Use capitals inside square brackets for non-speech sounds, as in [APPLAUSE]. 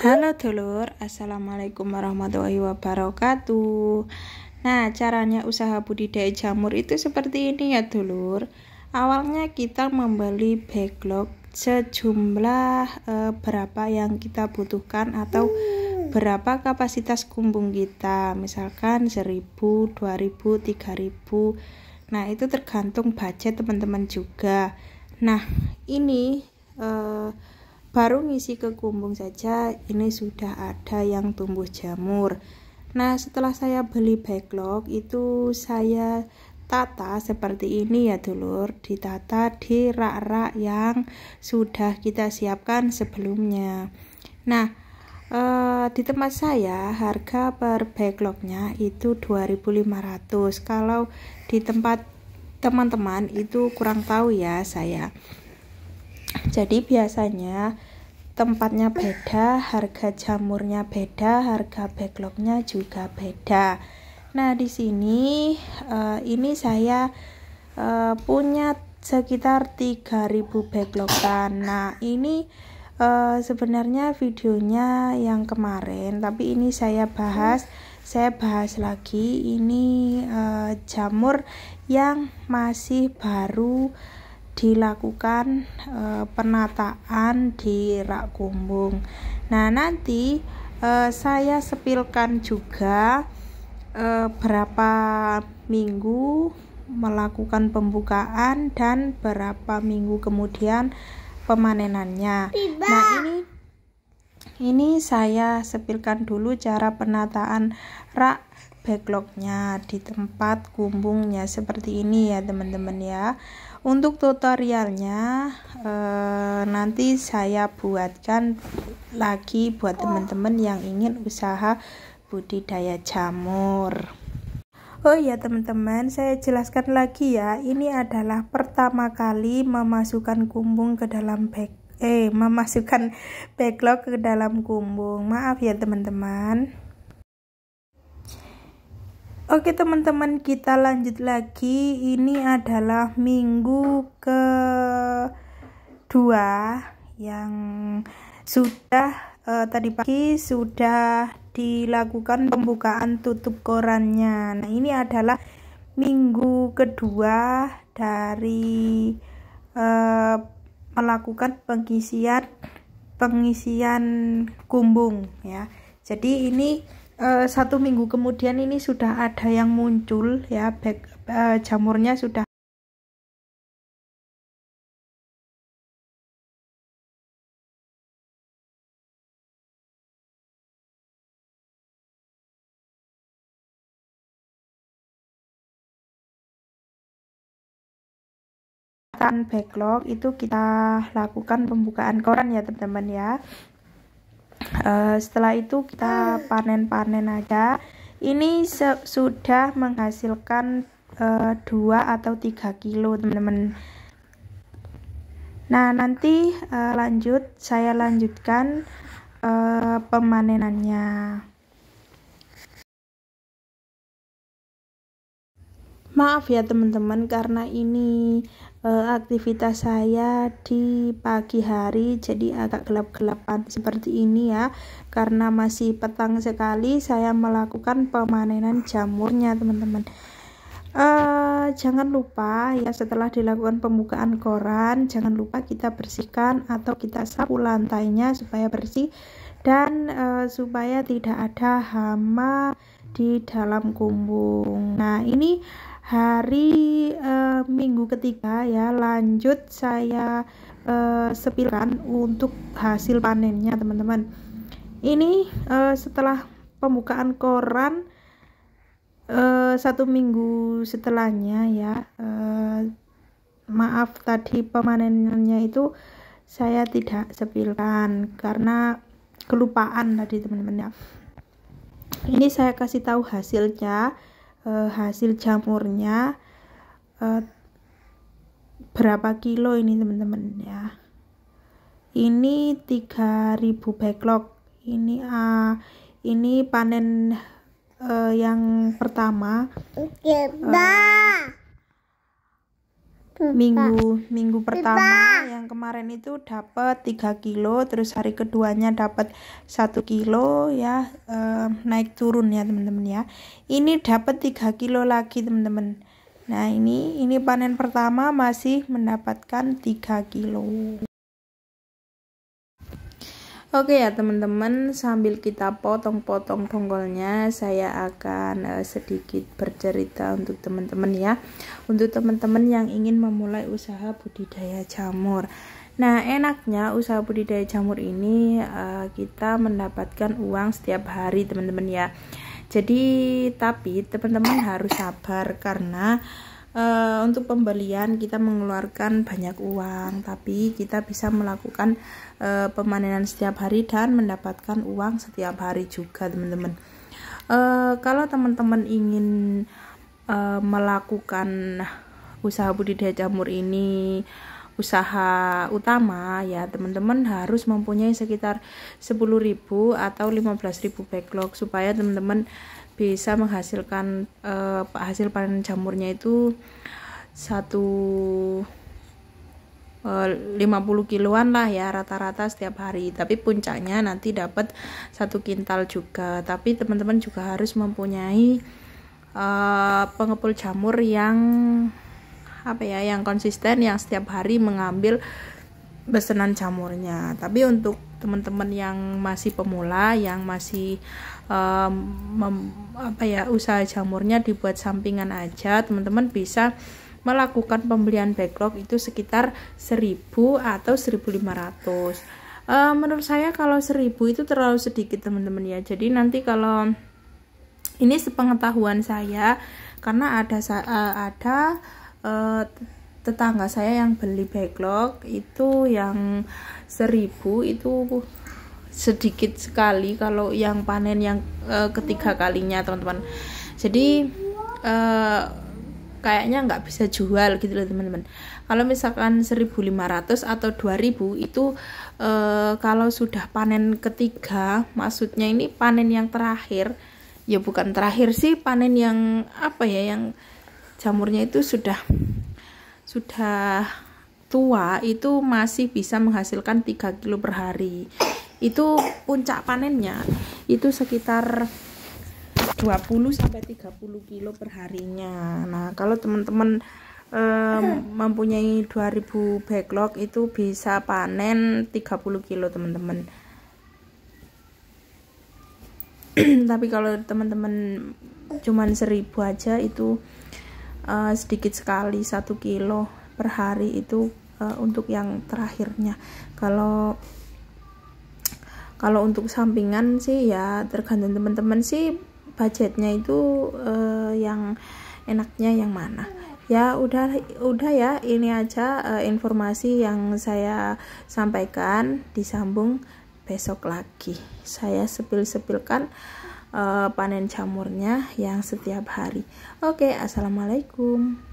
Halo dulur, Assalamualaikum warahmatullahi wabarakatuh Nah, caranya usaha budidaya jamur itu seperti ini ya dulur Awalnya kita membeli backlog sejumlah e, berapa yang kita butuhkan atau berapa kapasitas kumbung kita Misalkan 1000, 2000, 3000 Nah, itu tergantung budget teman-teman juga Nah, ini... E, Baru ngisi ke kumbung saja, ini sudah ada yang tumbuh jamur. Nah, setelah saya beli backlog, itu saya tata seperti ini ya dulur. Ditata di rak-rak yang sudah kita siapkan sebelumnya. Nah, Uh, di tempat saya harga per backlognya itu 2500 kalau di tempat teman-teman itu kurang tahu ya saya jadi biasanya tempatnya beda, harga jamurnya beda, harga backlognya juga beda. Nah, di sini uh, ini saya uh, punya sekitar 3000 backlog tanah. Ini uh, sebenarnya videonya yang kemarin, tapi ini saya bahas saya bahas lagi ini uh, jamur yang masih baru dilakukan e, penataan di rak kumbung. Nah, nanti e, saya sepilkan juga e, berapa minggu melakukan pembukaan dan berapa minggu kemudian pemanenannya. Tiba. Nah, ini ini saya sepilkan dulu cara penataan rak backlognya di tempat kumbungnya seperti ini ya teman-teman ya untuk tutorialnya eh, nanti saya buatkan lagi buat teman-teman yang ingin usaha budidaya jamur Oh iya teman-teman, saya jelaskan lagi ya. Ini adalah pertama kali memasukkan kumbung ke dalam back, eh memasukkan backlog ke dalam kumbung. Maaf ya teman-teman. Oke teman-teman kita lanjut lagi ini adalah minggu ke dua yang sudah uh, tadi pagi sudah dilakukan pembukaan tutup korannya nah ini adalah minggu kedua dari uh, melakukan pengisian pengisian kumbung ya jadi ini Eh, satu minggu kemudian ini sudah ada yang muncul ya back, uh, jamurnya sudah backlog itu kita lakukan pembukaan koran ya teman-teman ya Eh, setelah itu kita panen-panen aja ini sudah menghasilkan uh, eh, 2 atau 3 kilo teman-teman nah nanti uh, lanjut saya lanjutkan uh, pemanenannya maaf ya teman-teman karena ini Eh, aktivitas saya di pagi hari jadi agak gelap-gelapan seperti ini ya karena masih petang sekali saya melakukan pemanenan jamurnya teman-teman uh, jangan lupa ya setelah dilakukan pembukaan koran jangan lupa kita bersihkan atau kita sapu lantainya supaya bersih dan uh, supaya tidak ada hama di dalam kumbung nah ini hari uh, minggu ketiga ya lanjut saya uh, sepilkan untuk hasil panennya teman-teman ini uh, setelah pembukaan koran uh, satu minggu setelahnya ya uh, maaf tadi pemanennya itu saya tidak sepilkan karena kelupaan tadi teman-teman ya ini saya kasih tahu hasilnya uh, hasil jamurnya uh, berapa kilo ini teman-teman ya ini 3000 backlog ini uh, ini panen uh, yang pertama uh, minggu minggu pertama yang kemarin itu dapat 3 kilo terus hari keduanya dapat 1 kilo ya eh, naik turun ya teman-teman ya ini dapat 3 kilo lagi teman-teman nah ini ini panen pertama masih mendapatkan 3 kilo Oke ya teman-teman, sambil kita potong-potong bonggolnya, saya akan uh, sedikit bercerita untuk teman-teman ya. Untuk teman-teman yang ingin memulai usaha budidaya jamur. Nah, enaknya usaha budidaya jamur ini uh, kita mendapatkan uang setiap hari, teman-teman ya. Jadi, tapi teman-teman harus sabar karena uh, untuk pembelian kita mengeluarkan banyak uang tapi kita bisa melakukan uh, pemanenan setiap hari dan mendapatkan uang setiap hari juga teman-teman uh, kalau teman-teman ingin uh, melakukan usaha budidaya jamur ini usaha utama ya teman-teman harus mempunyai sekitar 10.000 atau 15.000 backlog supaya teman-teman bisa menghasilkan eh, hasil panen jamurnya itu satu 50 eh, kiloan lah ya rata-rata setiap hari tapi puncaknya nanti dapat satu kintal juga tapi teman-teman juga harus mempunyai uh, pengepul jamur yang apa ya yang konsisten yang setiap hari mengambil pesanan jamurnya tapi untuk teman-teman yang masih pemula yang masih um, mem, apa ya usaha jamurnya dibuat sampingan aja teman-teman bisa melakukan pembelian backlog itu sekitar 1000 atau 1500 Uh, eh, menurut saya kalau 1000 itu terlalu sedikit teman-teman ya jadi nanti kalau ini sepengetahuan saya karena ada uh, ada Eh, tetangga saya yang beli backlog itu yang seribu itu sedikit sekali kalau yang panen yang uh, ketiga kalinya teman-teman jadi uh, kayaknya nggak bisa jual gitu loh teman-teman kalau misalkan 1500 atau 2000 itu uh, kalau sudah panen ketiga maksudnya ini panen yang terakhir ya bukan terakhir sih panen yang apa ya yang jamurnya itu sudah sudah tua itu masih bisa menghasilkan 3 kilo per hari itu puncak panennya itu sekitar 20 sampai 30 kilo per harinya nah kalau teman-teman um, [CLEARS THROAT] mempunyai 2000 backlog itu bisa panen 30 kilo teman-teman [CLEARS THROAT] tapi kalau teman-teman cuman 1000 aja itu uh, sedikit sekali satu kilo per hari itu uh, untuk yang terakhirnya kalau kalau untuk sampingan sih ya tergantung teman-teman sih budgetnya itu uh, yang enaknya yang mana ya udah udah ya ini aja uh, informasi yang saya sampaikan disambung besok lagi saya sepil-sepilkan Eh, panen jamurnya yang setiap hari. Oke, assalamualaikum.